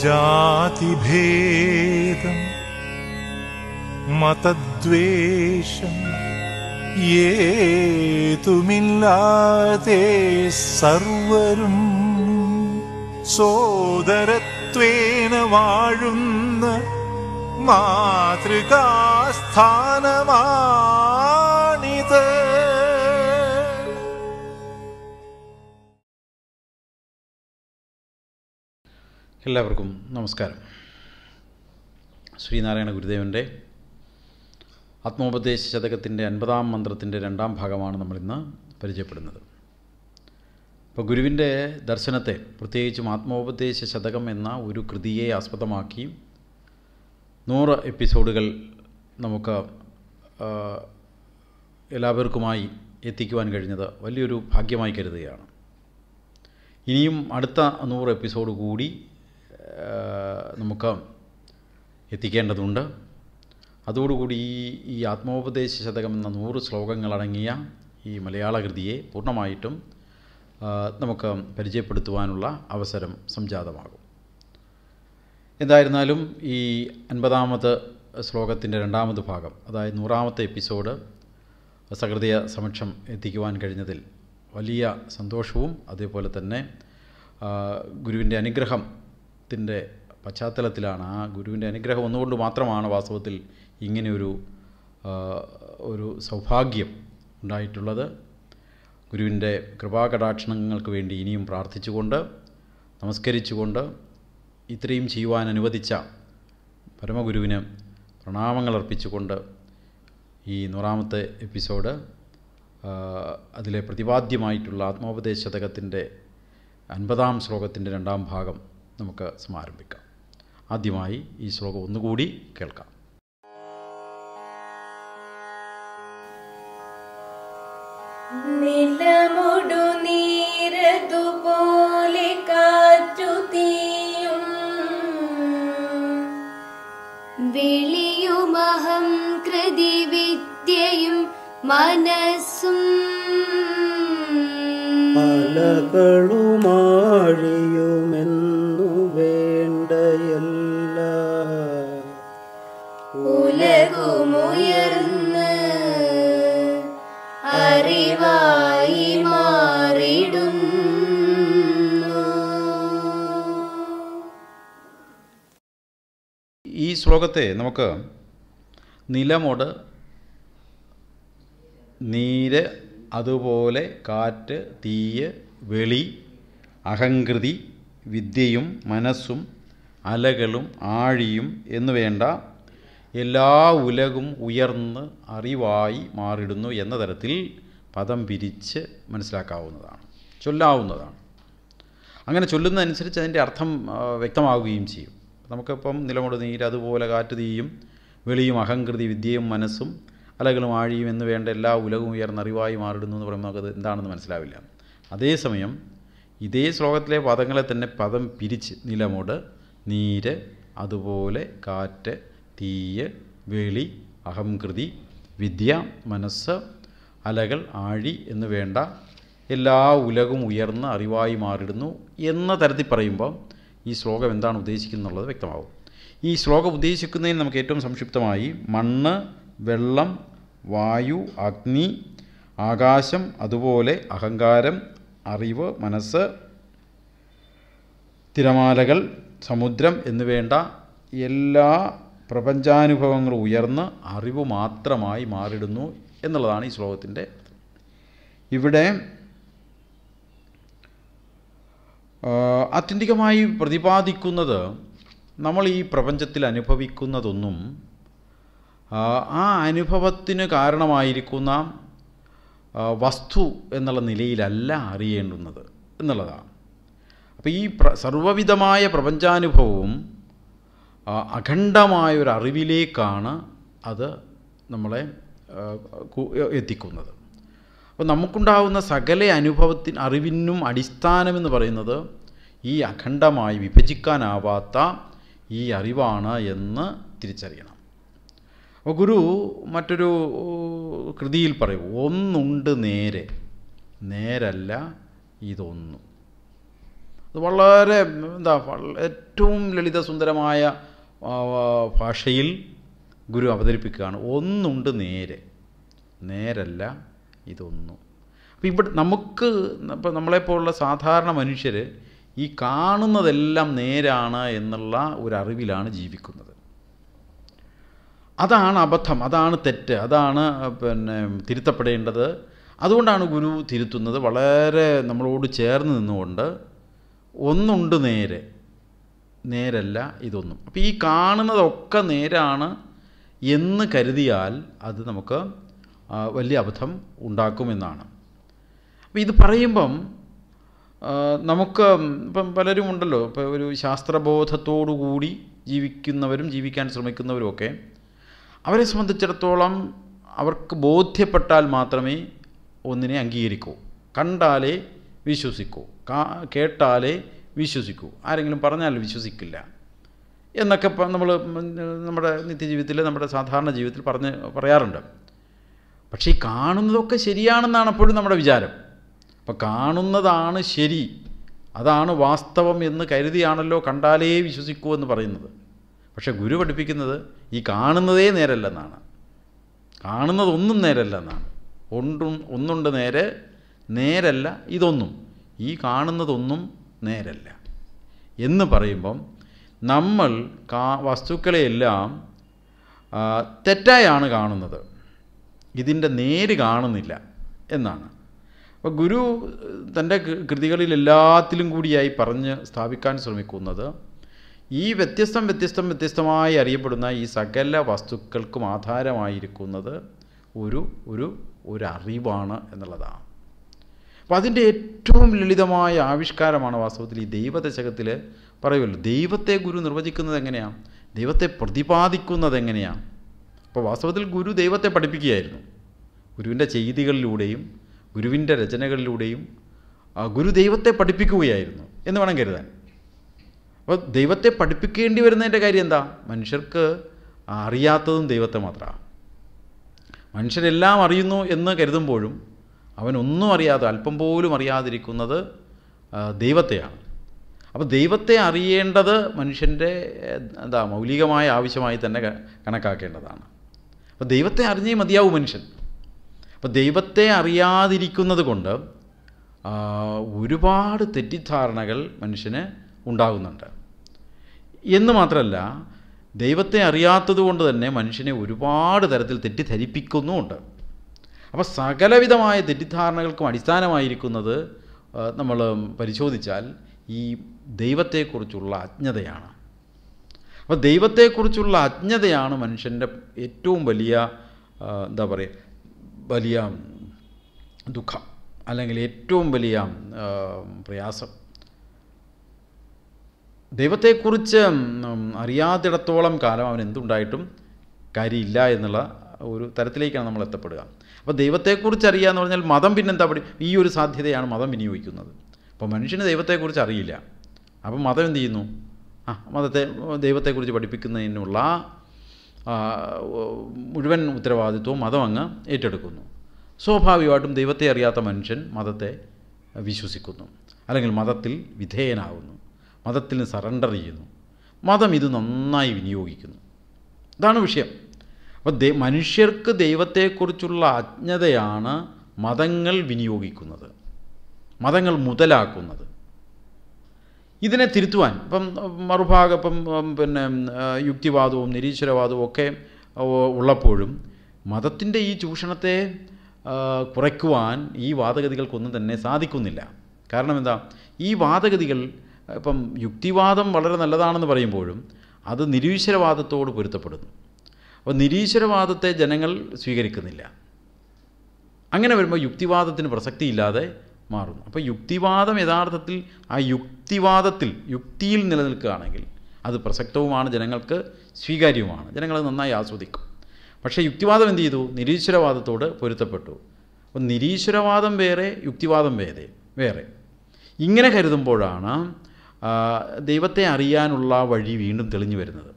जातिभेदम् मतद्वेषम् मिल्लाते सर्वरुम् सोदरत्वेन वाळुन्न मातृकास्थानमा എല്ലാവർക്കും നമസ്കാരം ശ്രീനാരായണ ഗുരുദേവൻ്റെ ആത്മോപദേശ ശതകത്തിൻ്റെ അൻപതാം മന്ത്രത്തിൻ്റെ രണ്ടാം ഭാഗമാണ് നമ്മളിന്ന് പരിചയപ്പെടുന്നത് അപ്പോൾ ഗുരുവിൻ്റെ ദർശനത്തെ പ്രത്യേകിച്ചും ആത്മോപദേശ ശതകം എന്ന ഒരു കൃതിയെ ആസ്പദമാക്കി നൂറ് എപ്പിസോഡുകൾ നമുക്ക് എല്ലാവർക്കുമായി എത്തിക്കുവാൻ കഴിഞ്ഞത് വലിയൊരു ഭാഗ്യമായി കരുതുകയാണ് ഇനിയും അടുത്ത നൂറ് എപ്പിസോഡ് കൂടി നമുക്ക് എത്തിക്കേണ്ടതുണ്ട് അതോടുകൂടി ഈ ഈ ആത്മോപദേശ ശതകം എന്ന നൂറ് ശ്ലോകങ്ങളടങ്ങിയ ഈ മലയാള കൃതിയെ പൂർണ്ണമായിട്ടും നമുക്ക് പരിചയപ്പെടുത്തുവാനുള്ള അവസരം സംജാതമാകും എന്തായിരുന്നാലും ഈ അൻപതാമത് ശ്ലോകത്തിൻ്റെ രണ്ടാമത് ഭാഗം അതായത് നൂറാമത്തെ എപ്പിസോഡ് സഹൃദയ സമക്ഷം എത്തിക്കുവാൻ കഴിഞ്ഞതിൽ വലിയ സന്തോഷവും അതേപോലെ തന്നെ ഗുരുവിൻ്റെ അനുഗ്രഹം ത്തിൻ്റെ പശ്ചാത്തലത്തിലാണ് ആ ഗുരുവിൻ്റെ അനുഗ്രഹം ഒന്നുകൊണ്ട് മാത്രമാണ് വാസ്തവത്തിൽ ഇങ്ങനെയൊരു ഒരു സൗഭാഗ്യം ഉണ്ടായിട്ടുള്ളത് ഗുരുവിൻ്റെ കൃപാകടാക്ഷണങ്ങൾക്ക് വേണ്ടി ഇനിയും പ്രാർത്ഥിച്ചുകൊണ്ട് നമസ്കരിച്ചുകൊണ്ട് ഇത്രയും ചെയ്യുവാൻ അനുവദിച്ച പരമഗുരുവിന് പ്രണാമങ്ങൾ അർപ്പിച്ചുകൊണ്ട് ഈ നൂറാമത്തെ എപ്പിസോഡ് അതിലെ പ്രതിപാദ്യമായിട്ടുള്ള ആത്മോപദേശതകത്തിൻ്റെ അൻപതാം ശ്ലോകത്തിൻ്റെ രണ്ടാം ഭാഗം നമുക്ക് സമാരംഭിക്കാം ആദ്യമായി ഈ ശ്ലോകം ഒന്നുകൂടി കേൾക്കാം നിലമുടു നീരതുപോലെ കാറ്റു തീയും വിളിയുമഹം കൃതി വിദ്യയും മനസ്സും അലകളുമാഴിയും ശ്ലോകത്തെ നമുക്ക് നിലമോട് നീര് അതുപോലെ കാറ്റ് തീയ് വെളി അഹങ്കൃതി വിദ്യയും മനസ്സും അലകളും ആഴിയും എന്നു വേണ്ട എല്ലാ ഉലകും ഉയർന്ന് അറിവായി മാറിടുന്നു എന്ന തരത്തിൽ പദം പിരിച്ച് മനസ്സിലാക്കാവുന്നതാണ് ചൊല്ലാവുന്നതാണ് അങ്ങനെ ചൊല്ലുന്നതനുസരിച്ച് അതിൻ്റെ അർത്ഥം വ്യക്തമാവുകയും ചെയ്യും നമുക്കിപ്പം നിലമുട് നീര് അതുപോലെ കാറ്റ് തീയും വെളിയും അഹങ്കൃതി വിദ്യയും മനസ്സും അലകളും ആഴിയും എന്ന് വേണ്ട എല്ലാ ഉലകവും ഉയർന്ന അറിവായി മാറിടുന്നു എന്ന് പറയുമ്പോൾ നമുക്കത് എന്താണെന്ന് മനസ്സിലാവില്ല അതേസമയം ഇതേ ശ്ലോകത്തിലെ പദങ്ങളെ തന്നെ പദം പിരിച്ച് നിലമുട് നീര് അതുപോലെ കാറ്റ് തീയ് വെളി അഹംകൃതി വിദ്യ മനസ്സ് അലകൾ ആഴി എന്ന് വേണ്ട എല്ലാ ഉലകും ഉയർന്ന അറിവായി മാറിടുന്നു എന്ന തരത്തിൽ പറയുമ്പോൾ ഈ ശ്ലോകം എന്താണ് ഉദ്ദേശിക്കുന്നത് എന്നുള്ളത് വ്യക്തമാകും ഈ ശ്ലോകം ഉദ്ദേശിക്കുന്നതിന് നമുക്ക് ഏറ്റവും സംക്ഷിപ്തമായി മണ്ണ് വെള്ളം വായു അഗ്നി ആകാശം അതുപോലെ അഹങ്കാരം അറിവ് മനസ്സ് തിരമാലകൾ സമുദ്രം എന്നുവേണ്ട എല്ലാ പ്രപഞ്ചാനുഭവങ്ങളും ഉയർന്ന് അറിവ് മാത്രമായി മാറിടുന്നു എന്നുള്ളതാണ് ഈ ശ്ലോകത്തിൻ്റെ ഇവിടെ ആത്യന്തികമായി പ്രതിപാദിക്കുന്നത് നമ്മൾ ഈ പ്രപഞ്ചത്തിൽ അനുഭവിക്കുന്നതൊന്നും ആ അനുഭവത്തിന് കാരണമായിരിക്കുന്ന വസ്തു എന്നുള്ള നിലയിലല്ല അറിയേണ്ടുന്നത് എന്നുള്ളതാണ് അപ്പോൾ ഈ പ്ര സർവവിധമായ പ്രപഞ്ചാനുഭവവും അഖണ്ഡമായൊരറിവിലേക്കാണ് അത് നമ്മളെ എത്തിക്കുന്നത് അപ്പോൾ നമുക്കുണ്ടാവുന്ന സകല അനുഭവത്തിന് അറിവിനും അടിസ്ഥാനമെന്ന് പറയുന്നത് ഈ അഖണ്ഡമായി വിഭജിക്കാനാവാത്ത ഈ അറിവാണ് എന്ന് തിരിച്ചറിയണം അപ്പോൾ ഗുരു മറ്റൊരു കൃതിയിൽ പറയും ഒന്നുണ്ട് നേരെ നേരല്ല ഇതൊന്നു അത് വളരെ എന്താ ഏറ്റവും ലളിതസുന്ദരമായ ഭാഷയിൽ ഗുരു അവതരിപ്പിക്കുകയാണ് ഒന്നുണ്ട് നേരെ നേരല്ല ഇതൊന്നും അപ്പോൾ ഇവിടെ നമുക്ക് ഇപ്പോൾ നമ്മളെപ്പോലുള്ള സാധാരണ മനുഷ്യർ ഈ കാണുന്നതെല്ലാം നേരാണ് എന്നുള്ള ഒരറിവിലാണ് ജീവിക്കുന്നത് അതാണ് അബദ്ധം അതാണ് തെറ്റ് അതാണ് പിന്നെ തിരുത്തപ്പെടേണ്ടത് അതുകൊണ്ടാണ് ഗുരു തിരുത്തുന്നത് വളരെ നമ്മളോട് ചേർന്ന് നിന്നുകൊണ്ട് ഒന്നുണ്ട് നേരെ നേരല്ല ഇതൊന്നും അപ്പോൾ ഈ കാണുന്നതൊക്കെ നേരാണ് എന്ന് കരുതിയാൽ അത് നമുക്ക് വലിയ അബദ്ധം ഉണ്ടാക്കുമെന്നാണ് അപ്പോൾ ഇത് പറയുമ്പം നമുക്ക് ഇപ്പം പലരും ഉണ്ടല്ലോ ഇപ്പോൾ ഒരു ശാസ്ത്രബോധത്തോടുകൂടി ജീവിക്കുന്നവരും ജീവിക്കാൻ ശ്രമിക്കുന്നവരും ഒക്കെ അവരെ സംബന്ധിച്ചിടത്തോളം അവർക്ക് ബോധ്യപ്പെട്ടാൽ മാത്രമേ ഒന്നിനെ അംഗീകരിക്കൂ കണ്ടാലേ വിശ്വസിക്കൂ കേട്ടാലേ വിശ്വസിക്കൂ ആരെങ്കിലും പറഞ്ഞാൽ വിശ്വസിക്കില്ല എന്നൊക്കെ നമ്മൾ നമ്മുടെ നിത്യജീവിതത്തിൽ നമ്മുടെ സാധാരണ ജീവിതത്തിൽ പറഞ്ഞ് പറയാറുണ്ട് പക്ഷേ ഈ കാണുന്നതൊക്കെ ശരിയാണെന്നാണ് എപ്പോഴും നമ്മുടെ വിചാരം അപ്പോൾ കാണുന്നതാണ് ശരി അതാണ് വാസ്തവം എന്ന് കരുതിയാണല്ലോ കണ്ടാലേ വിശ്വസിക്കൂ എന്ന് പറയുന്നത് പക്ഷേ ഗുരു പഠിപ്പിക്കുന്നത് ഈ കാണുന്നതേ നേരല്ലെന്നാണ് കാണുന്നതൊന്നും നേരല്ലെന്നാണ് ഒന്നും ഒന്നുണ്ട് നേരെ നേരല്ല ഇതൊന്നും ഈ കാണുന്നതൊന്നും നേരല്ല എന്ന് പറയുമ്പം നമ്മൾ കാ വസ്തുക്കളെയെല്ലാം തെറ്റായാണ് കാണുന്നത് ഇതിൻ്റെ നേര് കാണുന്നില്ല എന്നാണ് അപ്പോൾ ഗുരു തൻ്റെ കൃതികളിൽ എല്ലാത്തിലും കൂടിയായി പറഞ്ഞ് സ്ഥാപിക്കാൻ ശ്രമിക്കുന്നത് ഈ വ്യത്യസ്തം വ്യത്യസ്തം വ്യത്യസ്തമായി അറിയപ്പെടുന്ന ഈ സകല വസ്തുക്കൾക്കും ആധാരമായിരിക്കുന്നത് ഒരു ഒരു ഒരു അറിവാണ് എന്നുള്ളതാണ് അപ്പം അതിൻ്റെ ഏറ്റവും ലളിതമായ ആവിഷ്കാരമാണ് വാസ്തവത്തിൽ ഈ ദൈവദശകത്തിൽ പറയുമല്ലോ ദൈവത്തെ ഗുരു നിർവചിക്കുന്നത് എങ്ങനെയാണ് ദൈവത്തെ പ്രതിപാദിക്കുന്നത് എങ്ങനെയാണ് അപ്പോൾ വാസ്തവത്തിൽ ഗുരു ദൈവത്തെ പഠിപ്പിക്കുകയായിരുന്നു ഗുരുവിൻ്റെ ചെയ്തികളിലൂടെയും ഗുരുവിൻ്റെ രചനകളിലൂടെയും ഗുരു ദൈവത്തെ പഠിപ്പിക്കുകയായിരുന്നു എന്ന് വേണം കരുതാൻ അപ്പോൾ ദൈവത്തെ പഠിപ്പിക്കേണ്ടി വരുന്നതിൻ്റെ കാര്യം എന്താ മനുഷ്യർക്ക് അറിയാത്തതും ദൈവത്തെ മാത്രമാണ് മനുഷ്യരെല്ലാം അറിയുന്നു എന്ന് കരുതുമ്പോഴും അവനൊന്നും അറിയാതെ അല്പം പോലും അറിയാതിരിക്കുന്നത് ദൈവത്തെയാണ് അപ്പോൾ ദൈവത്തെ അറിയേണ്ടത് മനുഷ്യൻ്റെ എന്താ മൗലികമായ ആവശ്യമായി തന്നെ കണക്കാക്കേണ്ടതാണ് അപ്പോൾ ദൈവത്തെ അറിഞ്ഞേ മതിയാവും മനുഷ്യൻ അപ്പോൾ ദൈവത്തെ അറിയാതിരിക്കുന്നത് കൊണ്ട് ഒരുപാട് തെറ്റിദ്ധാരണകൾ മനുഷ്യന് ഉണ്ടാകുന്നുണ്ട് എന്ന് മാത്രമല്ല ദൈവത്തെ അറിയാത്തതുകൊണ്ട് തന്നെ മനുഷ്യനെ ഒരുപാട് തരത്തിൽ തെറ്റിദ്ധരിപ്പിക്കുന്നുമുണ്ട് അപ്പോൾ സകലവിധമായ തെറ്റിദ്ധാരണകൾക്കും അടിസ്ഥാനമായിരിക്കുന്നത് നമ്മൾ പരിശോധിച്ചാൽ ഈ ദൈവത്തെക്കുറിച്ചുള്ള അജ്ഞതയാണ് അപ്പോൾ ദൈവത്തെക്കുറിച്ചുള്ള അജ്ഞതയാണ് മനുഷ്യൻ്റെ ഏറ്റവും വലിയ എന്താ പറയുക വലിയ ദുഃഖം അല്ലെങ്കിൽ ഏറ്റവും വലിയ പ്രയാസം ദൈവത്തെക്കുറിച്ച് അറിയാത്തിടത്തോളം കാലം അവൻ എന്തുണ്ടായിട്ടും കാര്യമില്ല എന്നുള്ള ഒരു തരത്തിലേക്കാണ് നമ്മൾ എത്തപ്പെടുക അപ്പോൾ ദൈവത്തെക്കുറിച്ച് അറിയുക എന്ന് പറഞ്ഞാൽ മതം പിന്നെന്താ പഠിക്കും ഈ ഒരു സാധ്യതയാണ് മതം വിനിയോഗിക്കുന്നത് അപ്പോൾ മനുഷ്യന് ദൈവത്തെക്കുറിച്ച് അറിയില്ല അപ്പോൾ മതം എന്ത് ചെയ്യുന്നു ആ മതത്തെ ദൈവത്തെക്കുറിച്ച് പഠിപ്പിക്കുന്നതിനുള്ള മുഴുവൻ ഉത്തരവാദിത്വവും മതം അങ്ങ് ഏറ്റെടുക്കുന്നു സ്വാഭാവികമായിട്ടും ദൈവത്തെ അറിയാത്ത മനുഷ്യൻ മതത്തെ വിശ്വസിക്കുന്നു അല്ലെങ്കിൽ മതത്തിൽ വിധേയനാകുന്നു മതത്തിന് സറണ്ടർ ചെയ്യുന്നു മതം ഇത് നന്നായി വിനിയോഗിക്കുന്നു ഇതാണ് വിഷയം അപ്പോൾ ദൈ മനുഷ്യർക്ക് ദൈവത്തെക്കുറിച്ചുള്ള അജ്ഞതയാണ് മതങ്ങൾ വിനിയോഗിക്കുന്നത് മതങ്ങൾ മുതലാക്കുന്നത് ഇതിനെ തിരുത്തുവാൻ ഇപ്പം മറുഭാഗം ഇപ്പം പിന്നെ യുക്തിവാദവും നിരീശ്വരവാദവും ഒക്കെ ഉള്ളപ്പോഴും മതത്തിൻ്റെ ഈ ചൂഷണത്തെ കുറയ്ക്കുവാൻ ഈ വാദഗതികൾക്കൊന്നും തന്നെ സാധിക്കുന്നില്ല കാരണം എന്താ ഈ വാദഗതികൾ ഇപ്പം യുക്തിവാദം വളരെ നല്ലതാണെന്ന് പറയുമ്പോഴും അത് നിരീശ്വരവാദത്തോട് പൊരുത്തപ്പെടുന്നു അപ്പോൾ നിരീശ്വരവാദത്തെ ജനങ്ങൾ സ്വീകരിക്കുന്നില്ല അങ്ങനെ വരുമ്പോൾ യുക്തിവാദത്തിന് പ്രസക്തിയില്ലാതെ മാറുന്നു അപ്പോൾ യുക്തിവാദം യഥാർത്ഥത്തിൽ ആ യുക്തിവാദത്തിൽ യുക്തിയിൽ നിലനിൽക്കുകയാണെങ്കിൽ അത് പ്രസക്തവുമാണ് ജനങ്ങൾക്ക് സ്വീകാര്യവുമാണ് ജനങ്ങളത് നന്നായി ആസ്വദിക്കും പക്ഷേ യുക്തിവാദം എന്ത് ചെയ്തു നിരീശ്വരവാദത്തോട് പൊരുത്തപ്പെട്ടു അപ്പോൾ നിരീശ്വരവാദം വേറെ യുക്തിവാദം വേറെ വേറെ ഇങ്ങനെ കരുതുമ്പോഴാണ് ദൈവത്തെ അറിയാനുള്ള വഴി വീണ്ടും തെളിഞ്ഞു വരുന്നത്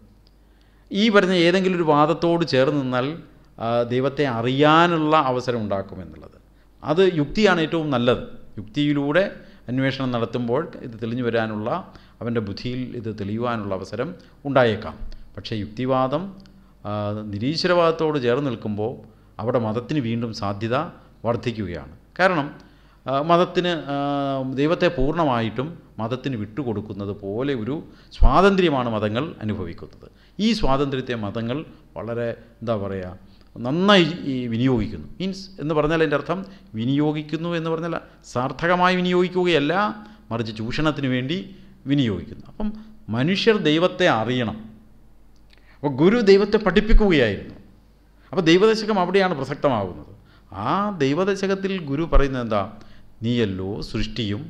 ഈ പറഞ്ഞ ഏതെങ്കിലും ഒരു വാദത്തോട് ചേർന്ന് നിന്നാൽ ദൈവത്തെ അറിയാനുള്ള അവസരം ഉണ്ടാക്കുമെന്നുള്ളത് അത് യുക്തിയാണ് ഏറ്റവും നല്ലത് യുക്തിയിലൂടെ അന്വേഷണം നടത്തുമ്പോൾ ഇത് തെളിഞ്ഞു വരാനുള്ള അവൻ്റെ ബുദ്ധിയിൽ ഇത് തെളിയുവാനുള്ള അവസരം ഉണ്ടായേക്കാം പക്ഷേ യുക്തിവാദം നിരീശ്വരവാദത്തോട് ചേർന്ന് നിൽക്കുമ്പോൾ അവിടെ മതത്തിന് വീണ്ടും സാധ്യത വർദ്ധിക്കുകയാണ് കാരണം മതത്തിന് ദൈവത്തെ പൂർണ്ണമായിട്ടും മതത്തിന് വിട്ടുകൊടുക്കുന്നത് പോലെ ഒരു സ്വാതന്ത്ര്യമാണ് മതങ്ങൾ അനുഭവിക്കുന്നത് ഈ സ്വാതന്ത്ര്യത്തെ മതങ്ങൾ വളരെ എന്താ പറയുക നന്നായി ഈ വിനിയോഗിക്കുന്നു മീൻസ് എന്ന് പറഞ്ഞാൽ എൻ്റെ അർത്ഥം വിനിയോഗിക്കുന്നു എന്ന് പറഞ്ഞാൽ സാർത്ഥകമായി വിനിയോഗിക്കുകയല്ല മറിച്ച് ചൂഷണത്തിന് വേണ്ടി വിനിയോഗിക്കുന്നു അപ്പം മനുഷ്യർ ദൈവത്തെ അറിയണം അപ്പോൾ ഗുരു ദൈവത്തെ പഠിപ്പിക്കുകയായിരുന്നു അപ്പോൾ ദൈവദശകം അവിടെയാണ് പ്രസക്തമാകുന്നത് ആ ദൈവദശകത്തിൽ ഗുരു പറയുന്നത് എന്താ നീയല്ലോ സൃഷ്ടിയും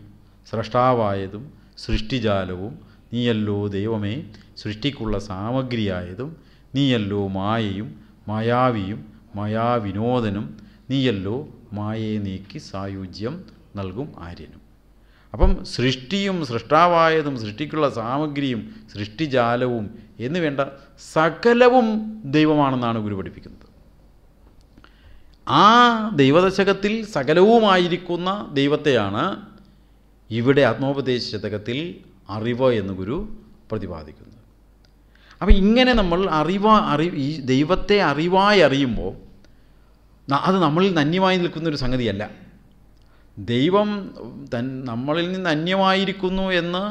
സ്രഷ്ടാവായതും സൃഷ്ടിജാലവും നീയല്ലോ ദൈവമേ സൃഷ്ടിക്കുള്ള സാമഗ്രിയായതും നീയല്ലോ മായയും മായാവിയും മായാവിനോദനും നീയല്ലോ മായയെ നീക്കി സായുജ്യം നൽകും ആര്യനും അപ്പം സൃഷ്ടിയും സൃഷ്ടാവായതും സൃഷ്ടിക്കുള്ള സാമഗ്രിയും സൃഷ്ടിജാലവും എന്ന് വേണ്ട സകലവും ദൈവമാണെന്നാണ് ഗുരു പഠിപ്പിക്കുന്നത് ആ ദൈവദശകത്തിൽ സകലവുമായിരിക്കുന്ന ദൈവത്തെയാണ് ഇവിടെ ആത്മോപദേശ ശതകത്തിൽ അറിവ് എന്ന് ഗുരു പ്രതിപാദിക്കുന്നത് അപ്പം ഇങ്ങനെ നമ്മൾ അറിവ അറി ഈ ദൈവത്തെ അറിവായി അറിയുമ്പോൾ അത് നമ്മളിൽ നന്യമായി നിൽക്കുന്ന ഒരു സംഗതിയല്ല ദൈവം തൻ നമ്മളിൽ നിന്ന് അന്യമായിരിക്കുന്നു എന്ന്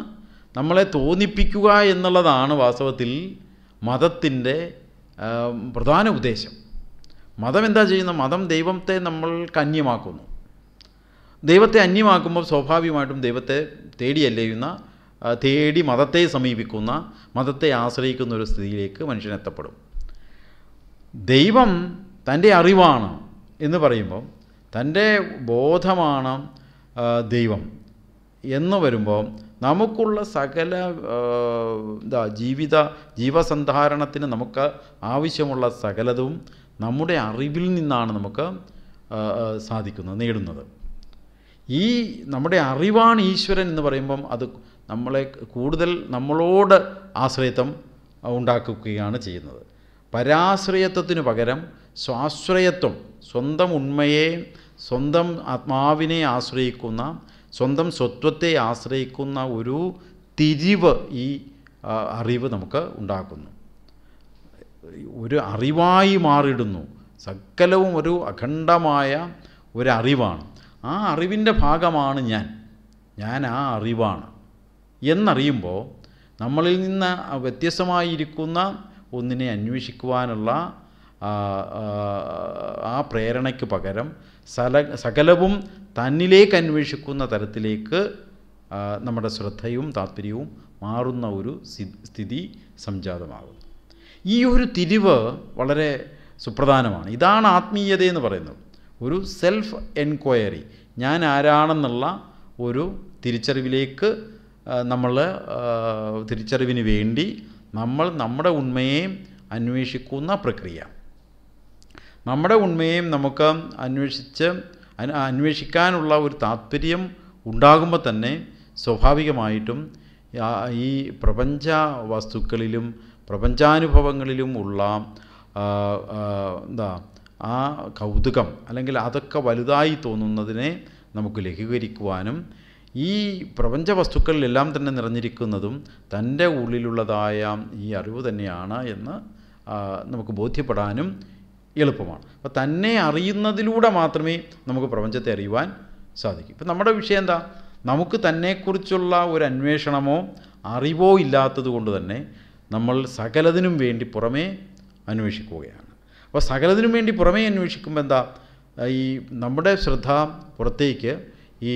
നമ്മളെ തോന്നിപ്പിക്കുക എന്നുള്ളതാണ് വാസ്തവത്തിൽ മതത്തിൻ്റെ പ്രധാന ഉദ്ദേശം മതം എന്താ ചെയ്യുന്നത് മതം ദൈവത്തെ നമ്മൾക്ക് അന്യമാക്കുന്നു ദൈവത്തെ അന്യമാക്കുമ്പോൾ സ്വാഭാവികമായിട്ടും ദൈവത്തെ തേടിയല്ലെയുന്ന തേടി മതത്തെ സമീപിക്കുന്ന മതത്തെ ആശ്രയിക്കുന്ന ഒരു സ്ഥിതിയിലേക്ക് മനുഷ്യനെത്തപ്പെടും ദൈവം തൻ്റെ അറിവാണ് എന്ന് പറയുമ്പോൾ തൻ്റെ ബോധമാണ് ദൈവം എന്ന് വരുമ്പോൾ നമുക്കുള്ള സകല എന്താ ജീവിത ജീവസന്ധാരണത്തിന് നമുക്ക് ആവശ്യമുള്ള സകലതും നമ്മുടെ അറിവിൽ നിന്നാണ് നമുക്ക് സാധിക്കുന്നത് നേടുന്നത് ഈ നമ്മുടെ അറിവാണ് ഈശ്വരൻ എന്ന് പറയുമ്പം അത് നമ്മളെ കൂടുതൽ നമ്മളോട് ആശ്രയത്വം ഉണ്ടാക്കുകയാണ് ചെയ്യുന്നത് പരാശ്രയത്വത്തിന് പകരം സ്വാശ്രയത്വം സ്വന്തം ഉണ്മയെ സ്വന്തം ആത്മാവിനെ ആശ്രയിക്കുന്ന സ്വന്തം സ്വത്വത്തെ ആശ്രയിക്കുന്ന ഒരു തിരിവ് ഈ അറിവ് നമുക്ക് ഉണ്ടാക്കുന്നു ഒരു അറിവായി മാറിയിടുന്നു സകലവും ഒരു അഖണ്ഡമായ ഒരറിവാണ് ആ അറിവിൻ്റെ ഭാഗമാണ് ഞാൻ ഞാൻ ആ അറിവാണ് എന്നറിയുമ്പോൾ നമ്മളിൽ നിന്ന് വ്യത്യസ്തമായിരിക്കുന്ന ഒന്നിനെ അന്വേഷിക്കുവാനുള്ള ആ പ്രേരണയ്ക്ക് പകരം സല സകലവും തന്നിലേക്ക് അന്വേഷിക്കുന്ന തരത്തിലേക്ക് നമ്മുടെ ശ്രദ്ധയും താല്പര്യവും മാറുന്ന ഒരു സ്ഥിതി സംജാതമാകുന്നു ഈ ഒരു തിരിവ് വളരെ സുപ്രധാനമാണ് ഇതാണ് ആത്മീയത എന്ന് പറയുന്നത് ഒരു സെൽഫ് എൻക്വയറി ഞാൻ ആരാണെന്നുള്ള ഒരു തിരിച്ചറിവിലേക്ക് നമ്മൾ തിരിച്ചറിവിന് വേണ്ടി നമ്മൾ നമ്മുടെ ഉണ്മയെയും അന്വേഷിക്കുന്ന പ്രക്രിയ നമ്മുടെ ഉണ്മയെയും നമുക്ക് അന്വേഷിച്ച് അന്വേഷിക്കാനുള്ള ഒരു താല്പര്യം ഉണ്ടാകുമ്പോൾ തന്നെ സ്വാഭാവികമായിട്ടും ഈ പ്രപഞ്ച വസ്തുക്കളിലും പ്രപഞ്ചാനുഭവങ്ങളിലും ഉള്ള എന്താ ആ കൗതുകം അല്ലെങ്കിൽ അതൊക്കെ വലുതായി തോന്നുന്നതിനെ നമുക്ക് ലഘൂകരിക്കുവാനും ഈ പ്രപഞ്ച വസ്തുക്കളിലെല്ലാം തന്നെ നിറഞ്ഞിരിക്കുന്നതും തൻ്റെ ഉള്ളിലുള്ളതായ ഈ അറിവ് തന്നെയാണ് എന്ന് നമുക്ക് ബോധ്യപ്പെടാനും എളുപ്പമാണ് അപ്പോൾ തന്നെ അറിയുന്നതിലൂടെ മാത്രമേ നമുക്ക് പ്രപഞ്ചത്തെ അറിയുവാൻ സാധിക്കും ഇപ്പം നമ്മുടെ വിഷയം എന്താ നമുക്ക് തന്നെക്കുറിച്ചുള്ള ഒരു അന്വേഷണമോ അറിവോ ഇല്ലാത്തത് കൊണ്ട് തന്നെ നമ്മൾ സകലതിനും വേണ്ടി പുറമേ അന്വേഷിക്കുകയാണ് അപ്പോൾ സകലതിനും വേണ്ടി പുറമേ അന്വേഷിക്കുമ്പോൾ എന്താ ഈ നമ്മുടെ ശ്രദ്ധ പുറത്തേക്ക് ഈ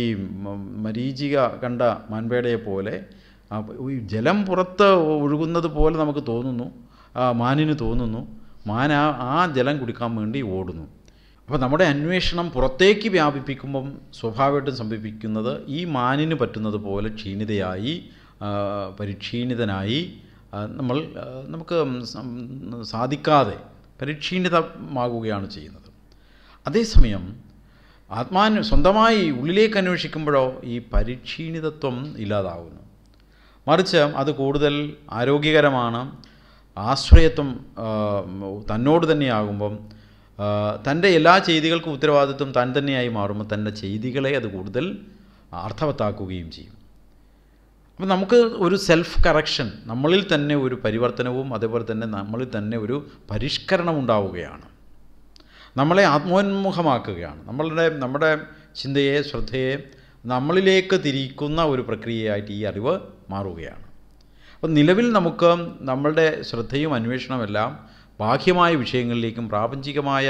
മരീചിക കണ്ട മാൻപേടയെ പോലെ ഈ ജലം പുറത്ത് ഒഴുകുന്നത് പോലെ നമുക്ക് തോന്നുന്നു മാനിന് തോന്നുന്നു മാൻ ആ ആ ജലം കുടിക്കാൻ വേണ്ടി ഓടുന്നു അപ്പോൾ നമ്മുടെ അന്വേഷണം പുറത്തേക്ക് വ്യാപിപ്പിക്കുമ്പം സ്വാഭാവികമായിട്ടും സംഭവിക്കുന്നത് ഈ മാനിന് പറ്റുന്നത് പോലെ ക്ഷീണിതയായി പരിക്ഷീണിതനായി നമ്മൾ നമുക്ക് സാധിക്കാതെ പരിക്ഷീണിതമാകുകയാണ് ചെയ്യുന്നത് അതേസമയം ആത്മാന് സ്വന്തമായി ഉള്ളിലേക്ക് അന്വേഷിക്കുമ്പോഴോ ഈ പരിക്ഷീണിതത്വം ഇല്ലാതാവുന്നു മറിച്ച് അത് കൂടുതൽ ആരോഗ്യകരമാണ് ആശ്രയത്വം തന്നോട് തന്നെയാകുമ്പം തൻ്റെ എല്ലാ ചെയ്തികൾക്കും ഉത്തരവാദിത്വം തൻ തന്നെയായി മാറുമ്പോൾ തൻ്റെ ചെയ്തികളെ അത് കൂടുതൽ അർത്ഥവത്താക്കുകയും ചെയ്യും അപ്പം നമുക്ക് ഒരു സെൽഫ് കറക്ഷൻ നമ്മളിൽ തന്നെ ഒരു പരിവർത്തനവും അതേപോലെ തന്നെ നമ്മളിൽ തന്നെ ഒരു പരിഷ്കരണം ഉണ്ടാവുകയാണ് നമ്മളെ ആത്മോന്മുഖമാക്കുകയാണ് നമ്മളുടെ നമ്മുടെ ചിന്തയെ ശ്രദ്ധയെ നമ്മളിലേക്ക് തിരിക്കുന്ന ഒരു പ്രക്രിയയായിട്ട് ഈ അറിവ് മാറുകയാണ് അപ്പം നിലവിൽ നമുക്ക് നമ്മളുടെ ശ്രദ്ധയും അന്വേഷണമെല്ലാം ബാഹ്യമായ വിഷയങ്ങളിലേക്കും പ്രാപഞ്ചികമായ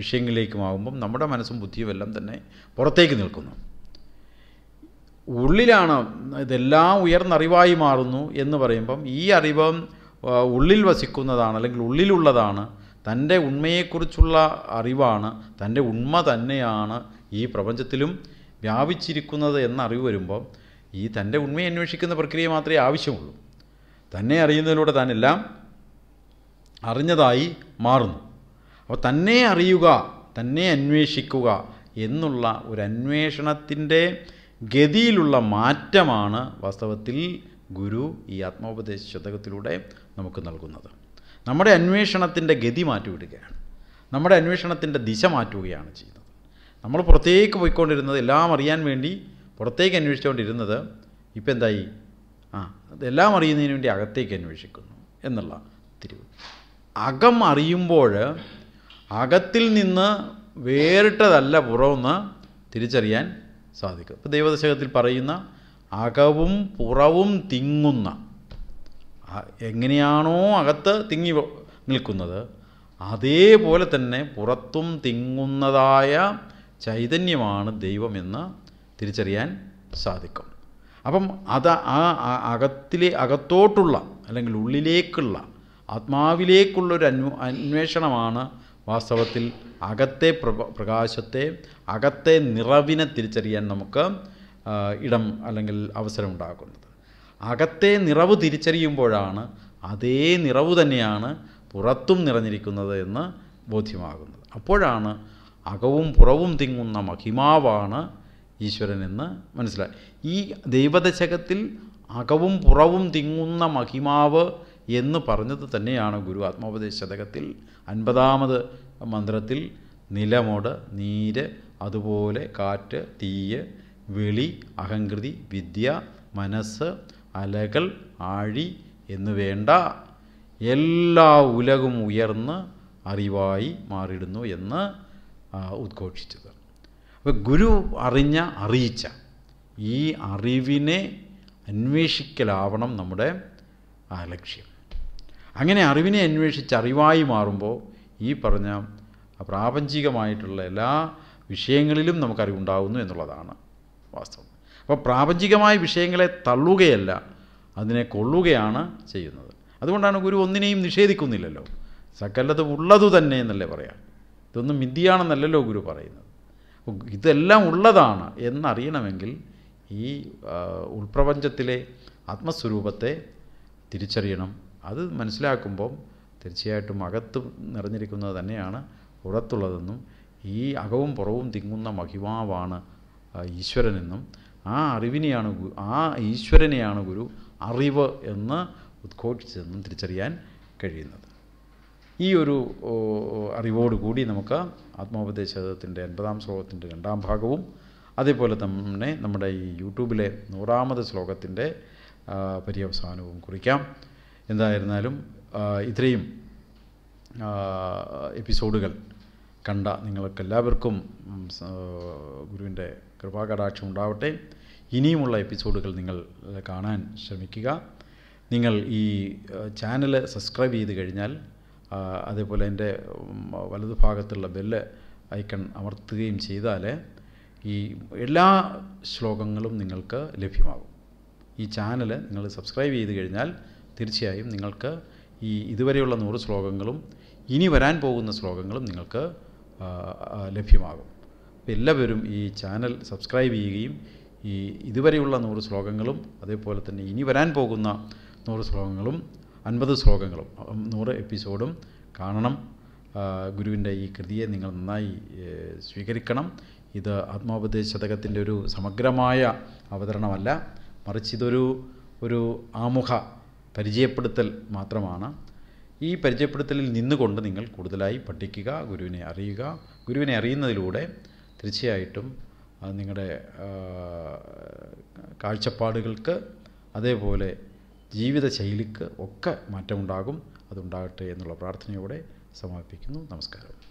വിഷയങ്ങളിലേക്കുമാകുമ്പം നമ്മുടെ മനസ്സും ബുദ്ധിയും എല്ലാം തന്നെ പുറത്തേക്ക് നിൽക്കുന്നു ഉള്ളിലാണ് ഇതെല്ലാം ഉയർന്നറിവായി മാറുന്നു എന്ന് പറയുമ്പം ഈ അറിവ് ഉള്ളിൽ വസിക്കുന്നതാണ് അല്ലെങ്കിൽ ഉള്ളിലുള്ളതാണ് തൻ്റെ ഉണ്മയെക്കുറിച്ചുള്ള അറിവാണ് തൻ്റെ ഉണ്മ തന്നെയാണ് ഈ പ്രപഞ്ചത്തിലും വ്യാപിച്ചിരിക്കുന്നത് എന്ന അറിവ് വരുമ്പോൾ ഈ തൻ്റെ ഉണ്മയെ അന്വേഷിക്കുന്ന പ്രക്രിയ മാത്രമേ ആവശ്യമുള്ളൂ തന്നെ അറിയുന്നതിലൂടെ തന്നെല്ലാം അറിഞ്ഞതായി മാറുന്നു അപ്പോൾ തന്നെ അറിയുക തന്നെ അന്വേഷിക്കുക എന്നുള്ള ഒരു അന്വേഷണത്തിൻ്റെ ഗതിയിലുള്ള മാറ്റമാണ് വാസ്തവത്തിൽ ഗുരു ഈ ആത്മോപദേശ ശതകത്തിലൂടെ നമുക്ക് നൽകുന്നത് നമ്മുടെ അന്വേഷണത്തിൻ്റെ ഗതി മാറ്റിവിടുകയാണ് നമ്മുടെ അന്വേഷണത്തിൻ്റെ ദിശ മാറ്റുകയാണ് ചെയ്യുന്നത് നമ്മൾ പുറത്തേക്ക് പോയിക്കൊണ്ടിരുന്നത് എല്ലാം അറിയാൻ വേണ്ടി പുറത്തേക്ക് അന്വേഷിച്ചുകൊണ്ടിരുന്നത് ഇപ്പം എന്തായി ആ അതെല്ലാം അറിയുന്നതിന് വേണ്ടി അകത്തേക്ക് അന്വേഷിക്കുന്നു എന്നുള്ള തിരിവ് അകം അറിയുമ്പോൾ അകത്തിൽ നിന്ന് വേറിട്ടതല്ല പുറമെന്ന് തിരിച്ചറിയാൻ സാധിക്കും ഇപ്പോൾ ദൈവദശകത്തിൽ പറയുന്ന അകവും പുറവും തിങ്ങുന്ന എങ്ങനെയാണോ അകത്ത് തിങ്ങി നിൽക്കുന്നത് അതേപോലെ തന്നെ പുറത്തും തിങ്ങുന്നതായ ചൈതന്യമാണ് ദൈവമെന്ന് തിരിച്ചറിയാൻ സാധിക്കും അപ്പം അത് ആ അകത്തിലെ അകത്തോട്ടുള്ള അല്ലെങ്കിൽ ഉള്ളിലേക്കുള്ള ആത്മാവിലേക്കുള്ളൊരു അന്വ അന്വേഷണമാണ് വാസ്തവത്തിൽ അകത്തെ പ്രകാശത്തെ അകത്തെ നിറവിനെ തിരിച്ചറിയാൻ നമുക്ക് ഇടം അല്ലെങ്കിൽ അവസരമുണ്ടാക്കുന്നത് അകത്തെ നിറവ് തിരിച്ചറിയുമ്പോഴാണ് അതേ നിറവ് തന്നെയാണ് പുറത്തും നിറഞ്ഞിരിക്കുന്നത് എന്ന് ബോധ്യമാകുന്നത് അപ്പോഴാണ് അകവും പുറവും തിങ്ങുന്ന മഹിമാവാണ് ഈശ്വരനെന്ന് മനസ്സിലായി ഈ ദൈവദശകത്തിൽ അകവും പുറവും തിങ്ങുന്ന മഹിമാവ് എന്ന് പറഞ്ഞത് തന്നെയാണ് ഗുരു ആത്മോപദേശ ശതകത്തിൽ അൻപതാമത് മന്ത്രത്തിൽ നിലമോട് നീര് അതുപോലെ കാറ്റ് തീയ് വെളി അഹങ്കൃതി വിദ്യ മനസ്സ് അലകൾ ആഴി വേണ്ട എല്ലാ ഉലകും ഉയർന്ന് അറിവായി മാറിയിടുന്നു എന്ന് ഉദ്ഘോഷിച്ചത് അപ്പോൾ ഗുരു അറിഞ്ഞ അറിയിച്ച ഈ അറിവിനെ അന്വേഷിക്കലാവണം നമ്മുടെ ലക്ഷ്യം അങ്ങനെ അറിവിനെ അന്വേഷിച്ച് അറിവായി മാറുമ്പോൾ ഈ പറഞ്ഞ പ്രാപഞ്ചികമായിട്ടുള്ള എല്ലാ വിഷയങ്ങളിലും നമുക്കറിവുണ്ടാകുന്നു എന്നുള്ളതാണ് വാസ്തവം അപ്പോൾ പ്രാപഞ്ചികമായ വിഷയങ്ങളെ തള്ളുകയല്ല അതിനെ കൊള്ളുകയാണ് ചെയ്യുന്നത് അതുകൊണ്ടാണ് ഗുരു ഒന്നിനെയും നിഷേധിക്കുന്നില്ലല്ലോ സകലത് ഉള്ളതു തന്നെ എന്നല്ലേ പറയാം ഇതൊന്നും മിഥിയാണെന്നല്ലല്ലോ ഗുരു പറയുന്നത് ഇതെല്ലാം ഉള്ളതാണ് എന്നറിയണമെങ്കിൽ ഈ ഉൾപ്രപഞ്ചത്തിലെ ആത്മസ്വരൂപത്തെ തിരിച്ചറിയണം അത് മനസ്സിലാക്കുമ്പം തീർച്ചയായിട്ടും അകത്ത് നിറഞ്ഞിരിക്കുന്നത് തന്നെയാണ് പുറത്തുള്ളതെന്നും ഈ അകവും പുറവും തിങ്ങുന്ന മഹിമാവാണ് ഈശ്വരനെന്നും ആ അറിവിനെയാണ് ആ ഈശ്വരനെയാണ് ഗുരു അറിവ് എന്ന് ഉദ്ഘോഷിച്ചതെന്നും തിരിച്ചറിയാൻ കഴിയുന്നത് ഈ ഒരു അറിവോടുകൂടി നമുക്ക് ആത്മോപദേശത്തിൻ്റെ എൺപതാം ശ്ലോകത്തിൻ്റെ രണ്ടാം ഭാഗവും അതേപോലെ തന്നെ നമ്മുടെ ഈ യൂട്യൂബിലെ നൂറാമത് ശ്ലോകത്തിൻ്റെ പര്യവസാനവും കുറിക്കാം എന്തായിരുന്നാലും ഇത്രയും എപ്പിസോഡുകൾ കണ്ട നിങ്ങൾക്കെല്ലാവർക്കും ഗുരുവിൻ്റെ കൃപാകടാക്ഷം ഉണ്ടാവട്ടെ ഇനിയുമുള്ള എപ്പിസോഡുകൾ നിങ്ങൾ കാണാൻ ശ്രമിക്കുക നിങ്ങൾ ഈ ചാനൽ സബ്സ്ക്രൈബ് ചെയ്ത് കഴിഞ്ഞാൽ അതേപോലെ എൻ്റെ വലതു ഭാഗത്തുള്ള ബെല്ല് ഐക്കൺ അമർത്തുകയും ചെയ്താൽ ഈ എല്ലാ ശ്ലോകങ്ങളും നിങ്ങൾക്ക് ലഭ്യമാകും ഈ ചാനൽ നിങ്ങൾ സബ്സ്ക്രൈബ് ചെയ്ത് കഴിഞ്ഞാൽ തീർച്ചയായും നിങ്ങൾക്ക് ഈ ഇതുവരെയുള്ള നൂറ് ശ്ലോകങ്ങളും ഇനി വരാൻ പോകുന്ന ശ്ലോകങ്ങളും നിങ്ങൾക്ക് ലഭ്യമാകും എല്ലാവരും ഈ ചാനൽ സബ്സ്ക്രൈബ് ചെയ്യുകയും ഈ ഇതുവരെയുള്ള നൂറ് ശ്ലോകങ്ങളും അതേപോലെ തന്നെ ഇനി വരാൻ പോകുന്ന നൂറ് ശ്ലോകങ്ങളും അൻപത് ശ്ലോകങ്ങളും നൂറ് എപ്പിസോഡും കാണണം ഗുരുവിൻ്റെ ഈ കൃതിയെ നിങ്ങൾ നന്നായി സ്വീകരിക്കണം ഇത് ആത്മോപദേശതകത്തിൻ്റെ ഒരു സമഗ്രമായ അവതരണമല്ല മറിച്ച് ഇതൊരു ഒരു ആമുഖ പരിചയപ്പെടുത്തൽ മാത്രമാണ് ഈ പരിചയപ്പെടുത്തലിൽ നിന്നുകൊണ്ട് നിങ്ങൾ കൂടുതലായി പഠിക്കുക ഗുരുവിനെ അറിയുക ഗുരുവിനെ അറിയുന്നതിലൂടെ തീർച്ചയായിട്ടും അത് നിങ്ങളുടെ കാഴ്ചപ്പാടുകൾക്ക് അതേപോലെ ജീവിതശൈലിക്ക് ഒക്കെ മാറ്റമുണ്ടാകും അതുണ്ടാകട്ടെ എന്നുള്ള പ്രാർത്ഥനയോടെ സമാപിക്കുന്നു നമസ്കാരം